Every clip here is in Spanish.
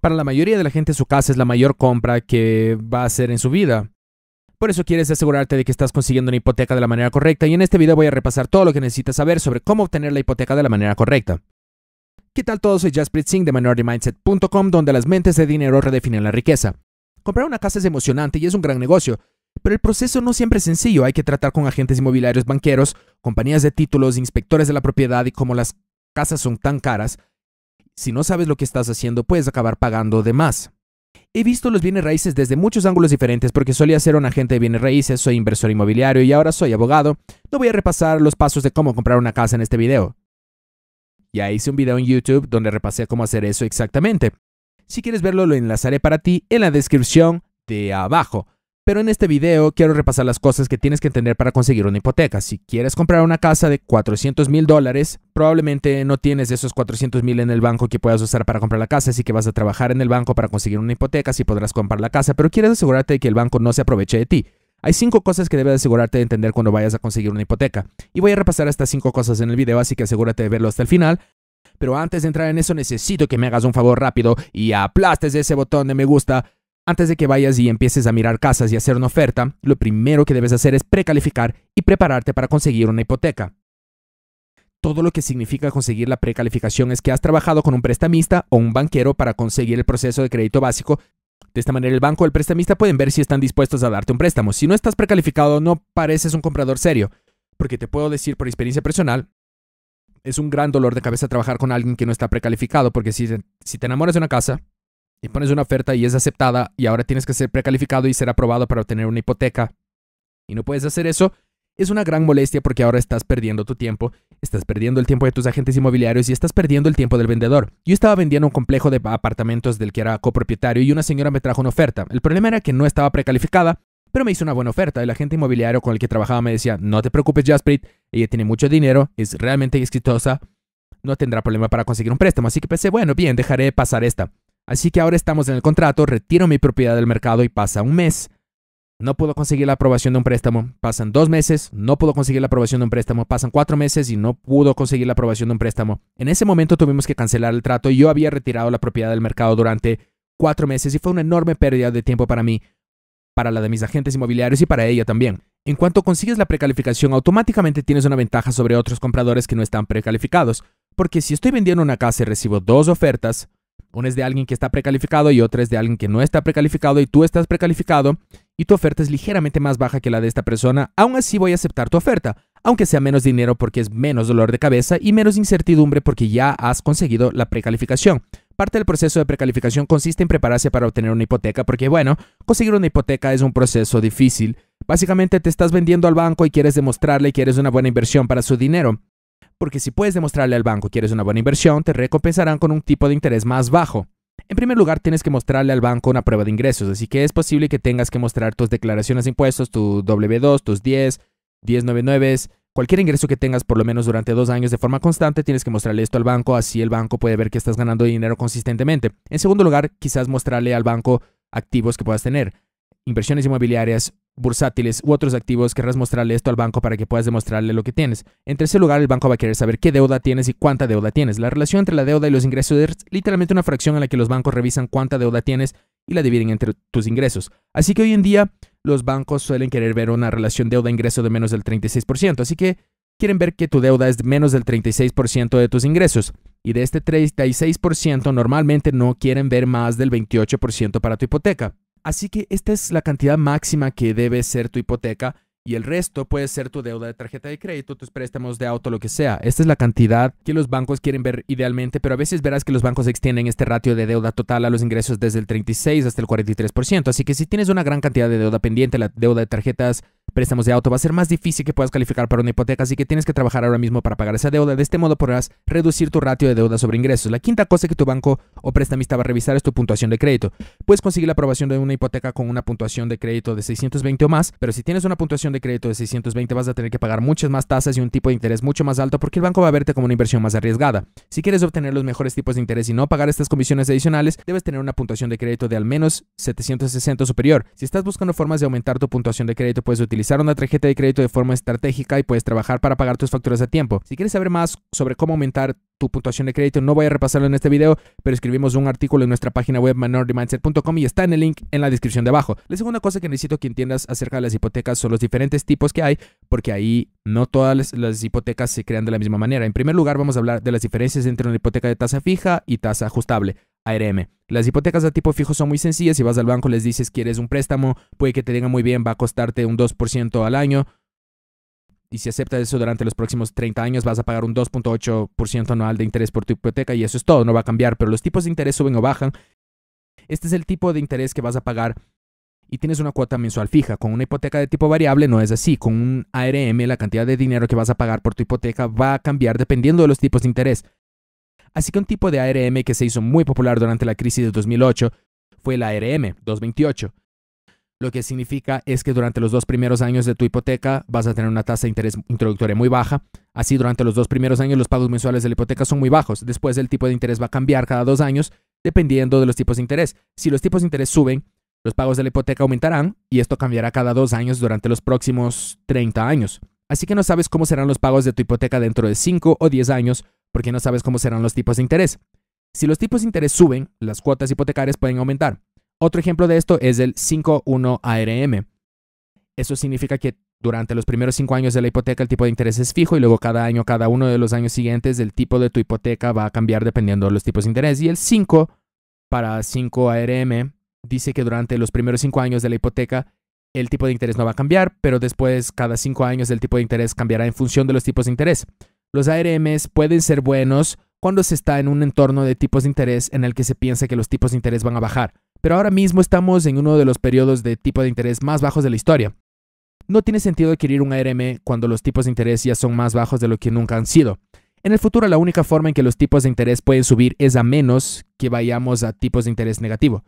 Para la mayoría de la gente su casa es la mayor compra que va a hacer en su vida. Por eso quieres asegurarte de que estás consiguiendo una hipoteca de la manera correcta y en este video voy a repasar todo lo que necesitas saber sobre cómo obtener la hipoteca de la manera correcta. ¿Qué tal todos? Soy Jasper Singh de MinorityMindset.com donde las mentes de dinero redefinen la riqueza. Comprar una casa es emocionante y es un gran negocio, pero el proceso no siempre es sencillo. Hay que tratar con agentes inmobiliarios, banqueros, compañías de títulos, inspectores de la propiedad y como las casas son tan caras, si no sabes lo que estás haciendo, puedes acabar pagando de más. He visto los bienes raíces desde muchos ángulos diferentes porque solía ser un agente de bienes raíces, soy inversor inmobiliario y ahora soy abogado. No voy a repasar los pasos de cómo comprar una casa en este video. Ya hice un video en YouTube donde repasé cómo hacer eso exactamente. Si quieres verlo, lo enlazaré para ti en la descripción de abajo pero en este video quiero repasar las cosas que tienes que entender para conseguir una hipoteca. Si quieres comprar una casa de 400 mil dólares, probablemente no tienes esos 400 mil en el banco que puedas usar para comprar la casa, así que vas a trabajar en el banco para conseguir una hipoteca, si podrás comprar la casa, pero quieres asegurarte de que el banco no se aproveche de ti. Hay cinco cosas que debes asegurarte de entender cuando vayas a conseguir una hipoteca. Y voy a repasar estas cinco cosas en el video, así que asegúrate de verlo hasta el final. Pero antes de entrar en eso, necesito que me hagas un favor rápido y aplastes ese botón de me gusta antes de que vayas y empieces a mirar casas y hacer una oferta, lo primero que debes hacer es precalificar y prepararte para conseguir una hipoteca. Todo lo que significa conseguir la precalificación es que has trabajado con un prestamista o un banquero para conseguir el proceso de crédito básico. De esta manera el banco o el prestamista pueden ver si están dispuestos a darte un préstamo. Si no estás precalificado, no pareces un comprador serio, porque te puedo decir por experiencia personal, es un gran dolor de cabeza trabajar con alguien que no está precalificado, porque si, si te enamoras de una casa, y pones una oferta y es aceptada y ahora tienes que ser precalificado y ser aprobado para obtener una hipoteca y no puedes hacer eso, es una gran molestia porque ahora estás perdiendo tu tiempo, estás perdiendo el tiempo de tus agentes inmobiliarios y estás perdiendo el tiempo del vendedor. Yo estaba vendiendo un complejo de apartamentos del que era copropietario y una señora me trajo una oferta. El problema era que no estaba precalificada, pero me hizo una buena oferta. El agente inmobiliario con el que trabajaba me decía, no te preocupes Jasprit, ella tiene mucho dinero, es realmente exitosa, no tendrá problema para conseguir un préstamo. Así que pensé, bueno, bien, dejaré pasar esta. Así que ahora estamos en el contrato, retiro mi propiedad del mercado y pasa un mes. No puedo conseguir la aprobación de un préstamo, pasan dos meses, no puedo conseguir la aprobación de un préstamo, pasan cuatro meses y no pudo conseguir la aprobación de un préstamo. En ese momento tuvimos que cancelar el trato y yo había retirado la propiedad del mercado durante cuatro meses y fue una enorme pérdida de tiempo para mí, para la de mis agentes inmobiliarios y para ella también. En cuanto consigues la precalificación, automáticamente tienes una ventaja sobre otros compradores que no están precalificados, porque si estoy vendiendo una casa y recibo dos ofertas, una es de alguien que está precalificado y otra es de alguien que no está precalificado y tú estás precalificado y tu oferta es ligeramente más baja que la de esta persona, aún así voy a aceptar tu oferta, aunque sea menos dinero porque es menos dolor de cabeza y menos incertidumbre porque ya has conseguido la precalificación. Parte del proceso de precalificación consiste en prepararse para obtener una hipoteca porque, bueno, conseguir una hipoteca es un proceso difícil. Básicamente te estás vendiendo al banco y quieres demostrarle que eres una buena inversión para su dinero porque si puedes demostrarle al banco que eres una buena inversión, te recompensarán con un tipo de interés más bajo. En primer lugar, tienes que mostrarle al banco una prueba de ingresos, así que es posible que tengas que mostrar tus declaraciones de impuestos, tu W2, tus 10, 1099s, cualquier ingreso que tengas por lo menos durante dos años de forma constante, tienes que mostrarle esto al banco, así el banco puede ver que estás ganando dinero consistentemente. En segundo lugar, quizás mostrarle al banco activos que puedas tener, inversiones inmobiliarias bursátiles u otros activos, querrás mostrarle esto al banco para que puedas demostrarle lo que tienes. En tercer lugar, el banco va a querer saber qué deuda tienes y cuánta deuda tienes. La relación entre la deuda y los ingresos es literalmente una fracción en la que los bancos revisan cuánta deuda tienes y la dividen entre tus ingresos. Así que hoy en día los bancos suelen querer ver una relación deuda-ingreso de menos del 36%, así que quieren ver que tu deuda es menos del 36% de tus ingresos. Y de este 36% normalmente no quieren ver más del 28% para tu hipoteca. Así que esta es la cantidad máxima que debe ser tu hipoteca y el resto puede ser tu deuda de tarjeta de crédito, tus préstamos de auto, lo que sea. Esta es la cantidad que los bancos quieren ver idealmente, pero a veces verás que los bancos extienden este ratio de deuda total a los ingresos desde el 36 hasta el 43%. Así que si tienes una gran cantidad de deuda pendiente, la deuda de tarjetas préstamos de auto, va a ser más difícil que puedas calificar para una hipoteca, así que tienes que trabajar ahora mismo para pagar esa deuda. De este modo podrás reducir tu ratio de deuda sobre ingresos. La quinta cosa que tu banco o prestamista va a revisar es tu puntuación de crédito. Puedes conseguir la aprobación de una hipoteca con una puntuación de crédito de 620 o más, pero si tienes una puntuación de crédito de 620 vas a tener que pagar muchas más tasas y un tipo de interés mucho más alto porque el banco va a verte como una inversión más arriesgada. Si quieres obtener los mejores tipos de interés y no pagar estas comisiones adicionales, debes tener una puntuación de crédito de al menos 760 superior. Si estás buscando formas de aumentar tu puntuación de crédito, puedes utilizar utilizar una tarjeta de crédito de forma estratégica y puedes trabajar para pagar tus facturas a tiempo. Si quieres saber más sobre cómo aumentar tu puntuación de crédito, no voy a repasarlo en este video, pero escribimos un artículo en nuestra página web minoritymindset.com y está en el link en la descripción de abajo. La segunda cosa que necesito que entiendas acerca de las hipotecas son los diferentes tipos que hay, porque ahí no todas las hipotecas se crean de la misma manera. En primer lugar, vamos a hablar de las diferencias entre una hipoteca de tasa fija y tasa ajustable. ARM. Las hipotecas de tipo fijo son muy sencillas. Si vas al banco, les dices quieres un préstamo, puede que te digan muy bien, va a costarte un 2% al año. Y si aceptas eso durante los próximos 30 años, vas a pagar un 2.8% anual de interés por tu hipoteca y eso es todo, no va a cambiar. Pero los tipos de interés suben o bajan. Este es el tipo de interés que vas a pagar y tienes una cuota mensual fija. Con una hipoteca de tipo variable no es así. Con un ARM la cantidad de dinero que vas a pagar por tu hipoteca va a cambiar dependiendo de los tipos de interés. Así que un tipo de ARM que se hizo muy popular durante la crisis de 2008 fue la ARM 228. Lo que significa es que durante los dos primeros años de tu hipoteca vas a tener una tasa de interés introductoria muy baja. Así, durante los dos primeros años los pagos mensuales de la hipoteca son muy bajos. Después el tipo de interés va a cambiar cada dos años dependiendo de los tipos de interés. Si los tipos de interés suben, los pagos de la hipoteca aumentarán y esto cambiará cada dos años durante los próximos 30 años. Así que no sabes cómo serán los pagos de tu hipoteca dentro de 5 o 10 años porque no sabes cómo serán los tipos de interés. Si los tipos de interés suben, las cuotas hipotecarias pueden aumentar. Otro ejemplo de esto es el 5.1 ARM. Eso significa que durante los primeros cinco años de la hipoteca el tipo de interés es fijo y luego cada año, cada uno de los años siguientes, el tipo de tu hipoteca va a cambiar dependiendo de los tipos de interés. Y el 5 para 5 ARM dice que durante los primeros cinco años de la hipoteca el tipo de interés no va a cambiar, pero después cada cinco años el tipo de interés cambiará en función de los tipos de interés. Los ARMs pueden ser buenos cuando se está en un entorno de tipos de interés en el que se piensa que los tipos de interés van a bajar, pero ahora mismo estamos en uno de los periodos de tipo de interés más bajos de la historia. No tiene sentido adquirir un ARM cuando los tipos de interés ya son más bajos de lo que nunca han sido. En el futuro la única forma en que los tipos de interés pueden subir es a menos que vayamos a tipos de interés negativo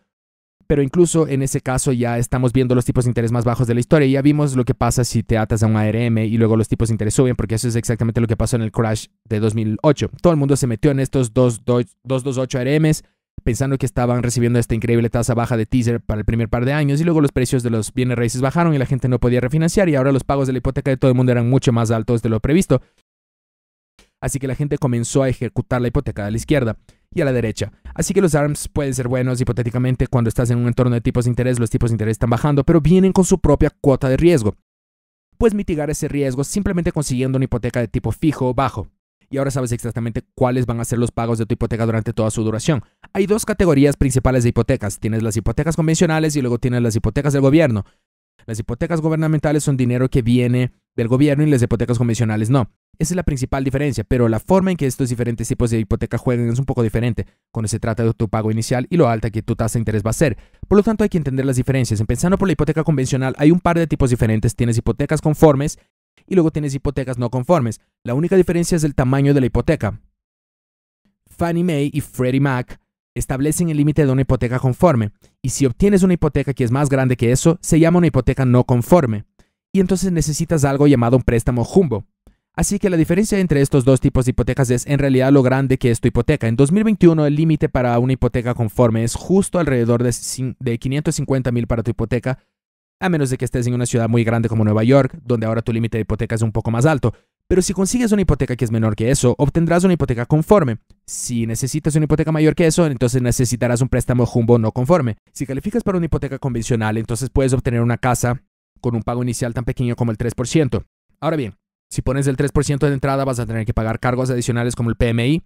pero incluso en ese caso ya estamos viendo los tipos de interés más bajos de la historia. Ya vimos lo que pasa si te atas a un ARM y luego los tipos de interés suben, porque eso es exactamente lo que pasó en el crash de 2008. Todo el mundo se metió en estos 228 ARMs pensando que estaban recibiendo esta increíble tasa baja de teaser para el primer par de años y luego los precios de los bienes raíces bajaron y la gente no podía refinanciar y ahora los pagos de la hipoteca de todo el mundo eran mucho más altos de lo previsto. Así que la gente comenzó a ejecutar la hipoteca de la izquierda y a la derecha. Así que los ARMS pueden ser buenos hipotéticamente cuando estás en un entorno de tipos de interés, los tipos de interés están bajando, pero vienen con su propia cuota de riesgo. Puedes mitigar ese riesgo simplemente consiguiendo una hipoteca de tipo fijo o bajo. Y ahora sabes exactamente cuáles van a ser los pagos de tu hipoteca durante toda su duración. Hay dos categorías principales de hipotecas. Tienes las hipotecas convencionales y luego tienes las hipotecas del gobierno. Las hipotecas gubernamentales son dinero que viene del gobierno y las hipotecas convencionales no. Esa es la principal diferencia, pero la forma en que estos diferentes tipos de hipoteca juegan es un poco diferente cuando se trata de tu pago inicial y lo alta que tu tasa de interés va a ser. Por lo tanto, hay que entender las diferencias. Empezando por la hipoteca convencional, hay un par de tipos diferentes. Tienes hipotecas conformes y luego tienes hipotecas no conformes. La única diferencia es el tamaño de la hipoteca. Fannie Mae y Freddie Mac establecen el límite de una hipoteca conforme, y si obtienes una hipoteca que es más grande que eso, se llama una hipoteca no conforme, y entonces necesitas algo llamado un préstamo jumbo. Así que la diferencia entre estos dos tipos de hipotecas es en realidad lo grande que es tu hipoteca. En 2021 el límite para una hipoteca conforme es justo alrededor de, 550 mil para tu hipoteca, a menos de que estés en una ciudad muy grande como Nueva York, donde ahora tu límite de hipoteca es un poco más alto. Pero si consigues una hipoteca que es menor que eso, obtendrás una hipoteca conforme. Si necesitas una hipoteca mayor que eso, entonces necesitarás un préstamo jumbo no conforme. Si calificas para una hipoteca convencional, entonces puedes obtener una casa con un pago inicial tan pequeño como el 3%. Ahora bien, si pones el 3% de entrada, vas a tener que pagar cargos adicionales como el PMI,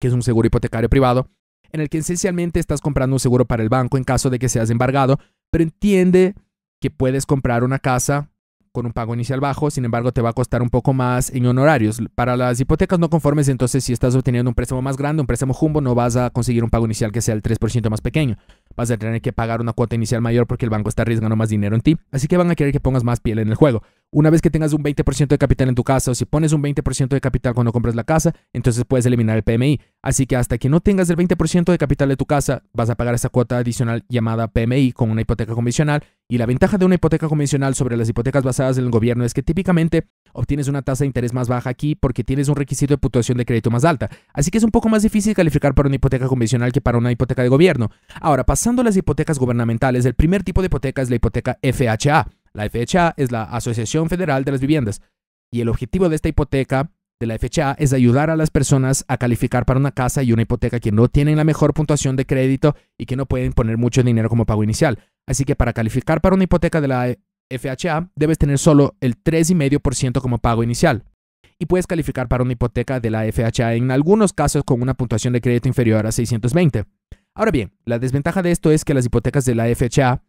que es un seguro hipotecario privado, en el que esencialmente estás comprando un seguro para el banco en caso de que seas embargado, pero entiende que puedes comprar una casa con un pago inicial bajo, sin embargo te va a costar un poco más en honorarios. Para las hipotecas no conformes, entonces si estás obteniendo un préstamo más grande, un préstamo jumbo, no vas a conseguir un pago inicial que sea el 3% más pequeño vas a tener que pagar una cuota inicial mayor porque el banco está arriesgando más dinero en ti. Así que van a querer que pongas más piel en el juego. Una vez que tengas un 20% de capital en tu casa o si pones un 20% de capital cuando compras la casa, entonces puedes eliminar el PMI. Así que hasta que no tengas el 20% de capital de tu casa, vas a pagar esa cuota adicional llamada PMI con una hipoteca convencional. Y la ventaja de una hipoteca convencional sobre las hipotecas basadas en el gobierno es que típicamente obtienes una tasa de interés más baja aquí porque tienes un requisito de puntuación de crédito más alta. Así que es un poco más difícil calificar para una hipoteca convencional que para una hipoteca de gobierno. Ahora, pasa a las hipotecas gubernamentales. El primer tipo de hipoteca es la hipoteca FHA. La FHA es la Asociación Federal de las Viviendas. Y el objetivo de esta hipoteca de la FHA es ayudar a las personas a calificar para una casa y una hipoteca que no tienen la mejor puntuación de crédito y que no pueden poner mucho dinero como pago inicial. Así que para calificar para una hipoteca de la FHA debes tener solo el 3,5% como pago inicial. Y puedes calificar para una hipoteca de la FHA en algunos casos con una puntuación de crédito inferior a 620. Ahora bien, la desventaja de esto es que las hipotecas de la FHA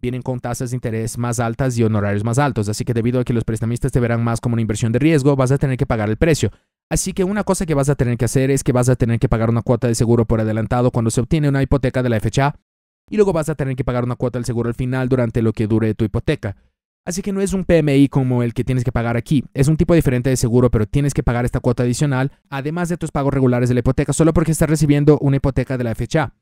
vienen con tasas de interés más altas y honorarios más altos, así que debido a que los prestamistas te verán más como una inversión de riesgo, vas a tener que pagar el precio. Así que una cosa que vas a tener que hacer es que vas a tener que pagar una cuota de seguro por adelantado cuando se obtiene una hipoteca de la FHA y luego vas a tener que pagar una cuota del seguro al final durante lo que dure tu hipoteca. Así que no es un PMI como el que tienes que pagar aquí, es un tipo diferente de seguro, pero tienes que pagar esta cuota adicional, además de tus pagos regulares de la hipoteca, solo porque estás recibiendo una hipoteca de la FHA.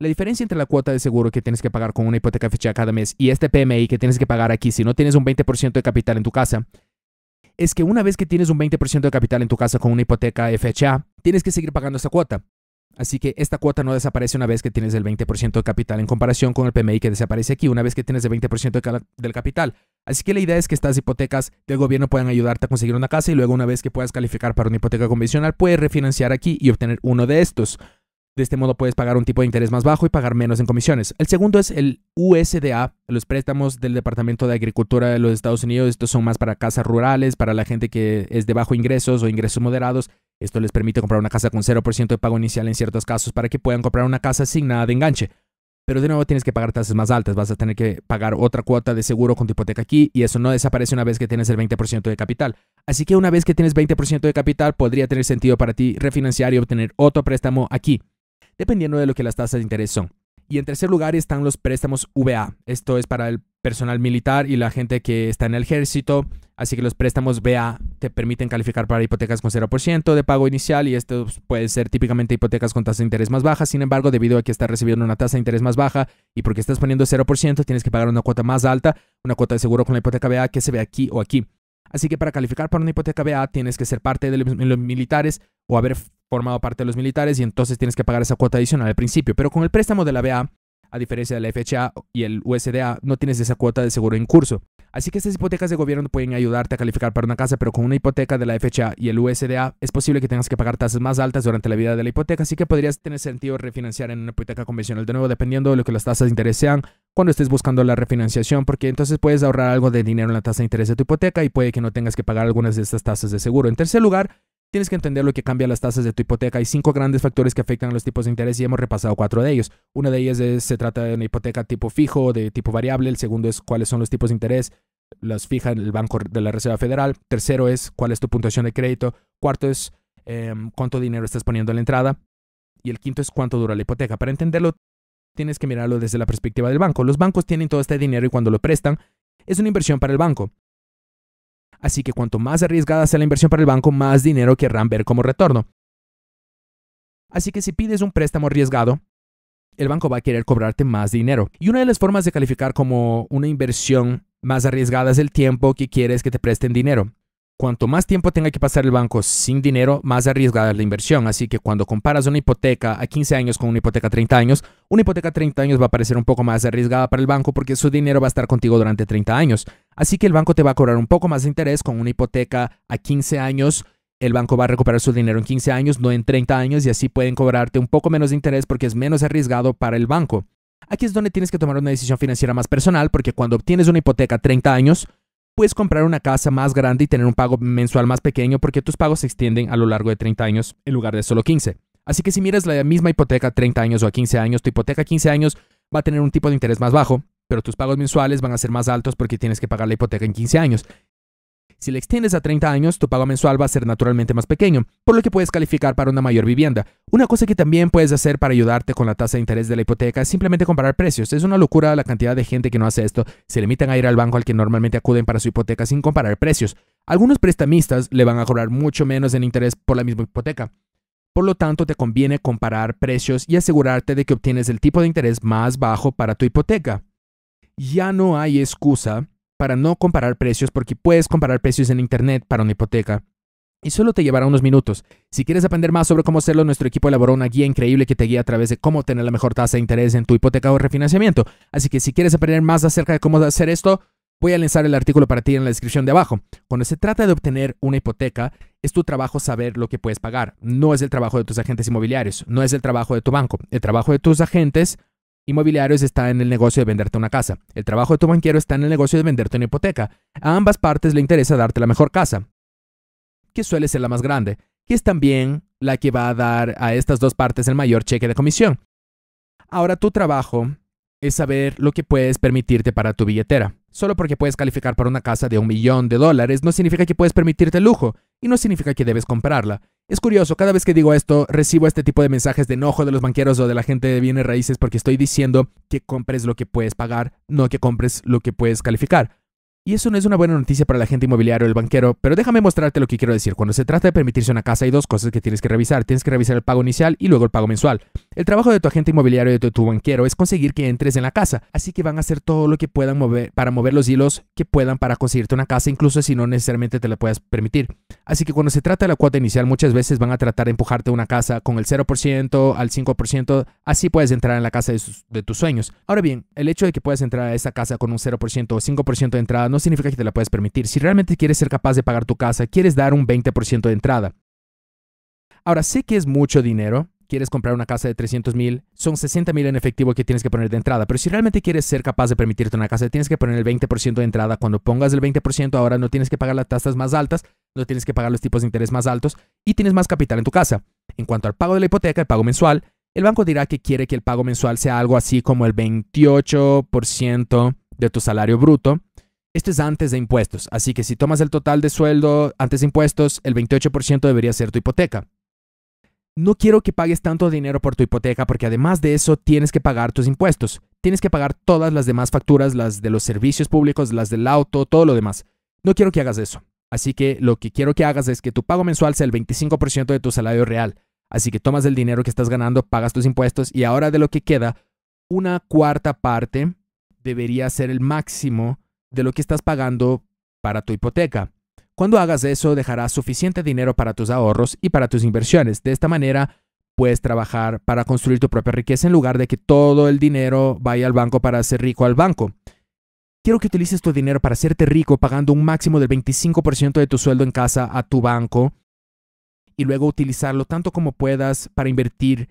La diferencia entre la cuota de seguro que tienes que pagar con una hipoteca FHA cada mes y este PMI que tienes que pagar aquí si no tienes un 20% de capital en tu casa es que una vez que tienes un 20% de capital en tu casa con una hipoteca FHA, tienes que seguir pagando esa cuota. Así que esta cuota no desaparece una vez que tienes el 20% de capital en comparación con el PMI que desaparece aquí una vez que tienes el 20% del capital. Así que la idea es que estas hipotecas del gobierno puedan ayudarte a conseguir una casa y luego una vez que puedas calificar para una hipoteca convencional puedes refinanciar aquí y obtener uno de estos. De este modo puedes pagar un tipo de interés más bajo y pagar menos en comisiones. El segundo es el USDA, los préstamos del Departamento de Agricultura de los Estados Unidos. Estos son más para casas rurales, para la gente que es de bajo ingresos o ingresos moderados. Esto les permite comprar una casa con 0% de pago inicial en ciertos casos para que puedan comprar una casa sin nada de enganche. Pero de nuevo tienes que pagar tasas más altas, vas a tener que pagar otra cuota de seguro con tu hipoteca aquí y eso no desaparece una vez que tienes el 20% de capital. Así que una vez que tienes 20% de capital podría tener sentido para ti refinanciar y obtener otro préstamo aquí dependiendo de lo que las tasas de interés son. Y en tercer lugar están los préstamos VA. Esto es para el personal militar y la gente que está en el ejército. Así que los préstamos VA te permiten calificar para hipotecas con 0% de pago inicial y esto pues, puede ser típicamente hipotecas con tasas de interés más baja. Sin embargo, debido a que estás recibiendo una tasa de interés más baja y porque estás poniendo 0%, tienes que pagar una cuota más alta, una cuota de seguro con la hipoteca VA que se ve aquí o aquí. Así que para calificar para una hipoteca VA, tienes que ser parte de los militares o haber formado parte de los militares y entonces tienes que pagar esa cuota adicional al principio. Pero con el préstamo de la BA, a diferencia de la FHA y el USDA, no tienes esa cuota de seguro en curso. Así que estas hipotecas de gobierno pueden ayudarte a calificar para una casa, pero con una hipoteca de la FHA y el USDA es posible que tengas que pagar tasas más altas durante la vida de la hipoteca, así que podrías tener sentido refinanciar en una hipoteca convencional de nuevo, dependiendo de lo que las tasas de interés sean cuando estés buscando la refinanciación, porque entonces puedes ahorrar algo de dinero en la tasa de interés de tu hipoteca y puede que no tengas que pagar algunas de estas tasas de seguro. En tercer lugar, Tienes que entender lo que cambia las tasas de tu hipoteca. Hay cinco grandes factores que afectan a los tipos de interés y hemos repasado cuatro de ellos. Una de ellas es, se trata de una hipoteca tipo fijo, de tipo variable. El segundo es cuáles son los tipos de interés. Las fija el Banco de la Reserva Federal. Tercero es cuál es tu puntuación de crédito. Cuarto es em, cuánto dinero estás poniendo en la entrada. Y el quinto es cuánto dura la hipoteca. Para entenderlo, tienes que mirarlo desde la perspectiva del banco. Los bancos tienen todo este dinero y cuando lo prestan, es una inversión para el banco. Así que cuanto más arriesgada sea la inversión para el banco, más dinero querrán ver como retorno. Así que si pides un préstamo arriesgado, el banco va a querer cobrarte más dinero. Y una de las formas de calificar como una inversión más arriesgada es el tiempo que quieres que te presten dinero. Cuanto más tiempo tenga que pasar el banco sin dinero, más arriesgada es la inversión. Así que cuando comparas una hipoteca a 15 años con una hipoteca a 30 años, una hipoteca a 30 años va a parecer un poco más arriesgada para el banco porque su dinero va a estar contigo durante 30 años. Así que el banco te va a cobrar un poco más de interés con una hipoteca a 15 años. El banco va a recuperar su dinero en 15 años, no en 30 años, y así pueden cobrarte un poco menos de interés porque es menos arriesgado para el banco. Aquí es donde tienes que tomar una decisión financiera más personal porque cuando obtienes una hipoteca a 30 años, puedes comprar una casa más grande y tener un pago mensual más pequeño porque tus pagos se extienden a lo largo de 30 años en lugar de solo 15. Así que si miras la misma hipoteca a 30 años o a 15 años, tu hipoteca a 15 años va a tener un tipo de interés más bajo, pero tus pagos mensuales van a ser más altos porque tienes que pagar la hipoteca en 15 años. Si le extiendes a 30 años, tu pago mensual va a ser naturalmente más pequeño, por lo que puedes calificar para una mayor vivienda. Una cosa que también puedes hacer para ayudarte con la tasa de interés de la hipoteca es simplemente comparar precios. Es una locura la cantidad de gente que no hace esto. Se limitan a ir al banco al que normalmente acuden para su hipoteca sin comparar precios. Algunos prestamistas le van a cobrar mucho menos en interés por la misma hipoteca. Por lo tanto, te conviene comparar precios y asegurarte de que obtienes el tipo de interés más bajo para tu hipoteca ya no hay excusa para no comparar precios porque puedes comparar precios en Internet para una hipoteca. Y solo te llevará unos minutos. Si quieres aprender más sobre cómo hacerlo, nuestro equipo elaboró una guía increíble que te guía a través de cómo tener la mejor tasa de interés en tu hipoteca o refinanciamiento. Así que si quieres aprender más acerca de cómo hacer esto, voy a lanzar el artículo para ti en la descripción de abajo. Cuando se trata de obtener una hipoteca, es tu trabajo saber lo que puedes pagar. No es el trabajo de tus agentes inmobiliarios, no es el trabajo de tu banco. El trabajo de tus agentes inmobiliarios está en el negocio de venderte una casa. El trabajo de tu banquero está en el negocio de venderte una hipoteca. A ambas partes le interesa darte la mejor casa, que suele ser la más grande, que es también la que va a dar a estas dos partes el mayor cheque de comisión. Ahora tu trabajo es saber lo que puedes permitirte para tu billetera. Solo porque puedes calificar para una casa de un millón de dólares no significa que puedes permitirte lujo y no significa que debes comprarla. Es curioso, cada vez que digo esto, recibo este tipo de mensajes de enojo de los banqueros o de la gente de bienes raíces porque estoy diciendo que compres lo que puedes pagar, no que compres lo que puedes calificar. Y eso no es una buena noticia para el agente inmobiliario o el banquero, pero déjame mostrarte lo que quiero decir. Cuando se trata de permitirse una casa hay dos cosas que tienes que revisar. Tienes que revisar el pago inicial y luego el pago mensual. El trabajo de tu agente inmobiliario y de tu banquero es conseguir que entres en la casa, así que van a hacer todo lo que puedan mover para mover los hilos que puedan para conseguirte una casa, incluso si no necesariamente te la puedas permitir. Así que cuando se trata de la cuota inicial, muchas veces van a tratar de empujarte una casa con el 0% al 5%, así puedes entrar en la casa de, tus sueños. Ahora bien, el hecho de que puedas entrar a esa casa con un 0% o 5% de entrada significa que te la puedes permitir. Si realmente quieres ser capaz de pagar tu casa, quieres dar un 20% de entrada. Ahora, sé que es mucho dinero. Quieres comprar una casa de 300 mil, son 60 mil en efectivo que tienes que poner de entrada. Pero si realmente quieres ser capaz de permitirte una casa, tienes que poner el 20% de entrada. Cuando pongas el 20%, ahora no tienes que pagar las tasas más altas, no tienes que pagar los tipos de interés más altos y tienes más capital en tu casa. En cuanto al pago de la hipoteca, el pago mensual, el banco dirá que quiere que el pago mensual sea algo así como el 28% de tu salario bruto, esto es antes de impuestos, así que si tomas el total de sueldo antes de impuestos, el 28% debería ser tu hipoteca. No quiero que pagues tanto dinero por tu hipoteca porque además de eso tienes que pagar tus impuestos. Tienes que pagar todas las demás facturas, las de los servicios públicos, las del auto, todo lo demás. No quiero que hagas eso. Así que lo que quiero que hagas es que tu pago mensual sea el 25% de tu salario real. Así que tomas el dinero que estás ganando, pagas tus impuestos y ahora de lo que queda, una cuarta parte debería ser el máximo de lo que estás pagando para tu hipoteca. Cuando hagas eso, dejarás suficiente dinero para tus ahorros y para tus inversiones. De esta manera, puedes trabajar para construir tu propia riqueza en lugar de que todo el dinero vaya al banco para hacer rico al banco. Quiero que utilices tu dinero para hacerte rico pagando un máximo del 25% de tu sueldo en casa a tu banco y luego utilizarlo tanto como puedas para invertir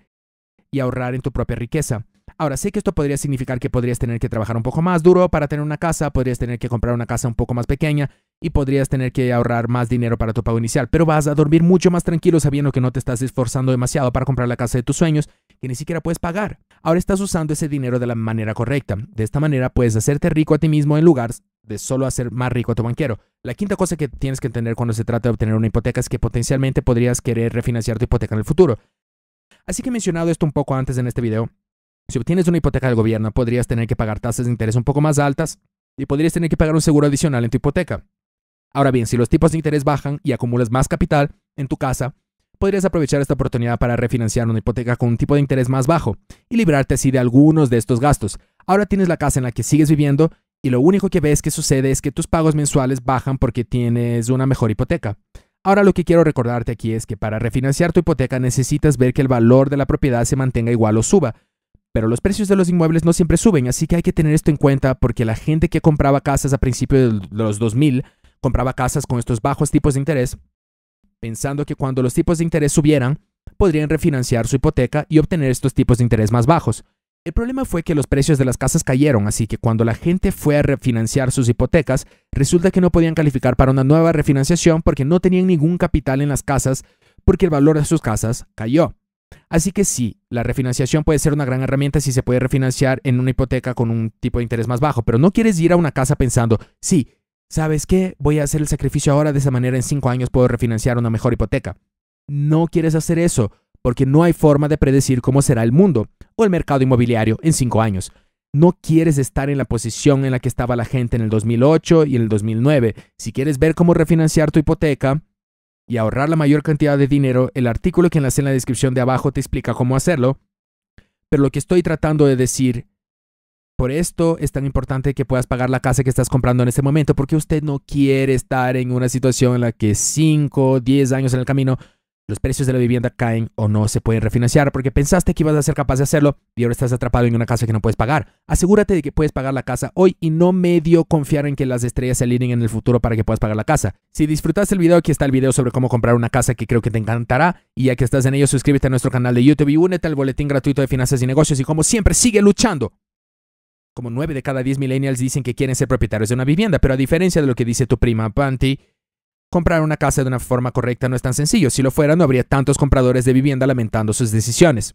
y ahorrar en tu propia riqueza. Ahora, sé que esto podría significar que podrías tener que trabajar un poco más duro para tener una casa, podrías tener que comprar una casa un poco más pequeña y podrías tener que ahorrar más dinero para tu pago inicial, pero vas a dormir mucho más tranquilo sabiendo que no te estás esforzando demasiado para comprar la casa de tus sueños que ni siquiera puedes pagar. Ahora estás usando ese dinero de la manera correcta. De esta manera puedes hacerte rico a ti mismo en lugar de solo hacer más rico a tu banquero. La quinta cosa que tienes que entender cuando se trata de obtener una hipoteca es que potencialmente podrías querer refinanciar tu hipoteca en el futuro. Así que he mencionado esto un poco antes en este video, si obtienes una hipoteca del gobierno, podrías tener que pagar tasas de interés un poco más altas y podrías tener que pagar un seguro adicional en tu hipoteca. Ahora bien, si los tipos de interés bajan y acumulas más capital en tu casa, podrías aprovechar esta oportunidad para refinanciar una hipoteca con un tipo de interés más bajo y librarte así de algunos de estos gastos. Ahora tienes la casa en la que sigues viviendo y lo único que ves que sucede es que tus pagos mensuales bajan porque tienes una mejor hipoteca. Ahora lo que quiero recordarte aquí es que para refinanciar tu hipoteca necesitas ver que el valor de la propiedad se mantenga igual o suba, pero los precios de los inmuebles no siempre suben, así que hay que tener esto en cuenta porque la gente que compraba casas a principios de los 2000 compraba casas con estos bajos tipos de interés, pensando que cuando los tipos de interés subieran, podrían refinanciar su hipoteca y obtener estos tipos de interés más bajos. El problema fue que los precios de las casas cayeron, así que cuando la gente fue a refinanciar sus hipotecas, resulta que no podían calificar para una nueva refinanciación porque no tenían ningún capital en las casas porque el valor de sus casas cayó. Así que sí, la refinanciación puede ser una gran herramienta si se puede refinanciar en una hipoteca con un tipo de interés más bajo, pero no quieres ir a una casa pensando, sí, ¿sabes qué? Voy a hacer el sacrificio ahora, de esa manera en cinco años puedo refinanciar una mejor hipoteca. No quieres hacer eso, porque no hay forma de predecir cómo será el mundo o el mercado inmobiliario en cinco años. No quieres estar en la posición en la que estaba la gente en el 2008 y en el 2009. Si quieres ver cómo refinanciar tu hipoteca, y ahorrar la mayor cantidad de dinero, el artículo que enlace en la descripción de abajo te explica cómo hacerlo. Pero lo que estoy tratando de decir, por esto es tan importante que puedas pagar la casa que estás comprando en este momento, porque usted no quiere estar en una situación en la que 5, 10 años en el camino los precios de la vivienda caen o no se pueden refinanciar porque pensaste que ibas a ser capaz de hacerlo y ahora estás atrapado en una casa que no puedes pagar. Asegúrate de que puedes pagar la casa hoy y no medio confiar en que las estrellas se alineen en el futuro para que puedas pagar la casa. Si disfrutaste el video, aquí está el video sobre cómo comprar una casa que creo que te encantará y ya que estás en ello, suscríbete a nuestro canal de YouTube y únete al boletín gratuito de finanzas y negocios y como siempre, sigue luchando. Como 9 de cada 10 millennials dicen que quieren ser propietarios de una vivienda, pero a diferencia de lo que dice tu prima Panty, Comprar una casa de una forma correcta no es tan sencillo, si lo fuera no habría tantos compradores de vivienda lamentando sus decisiones.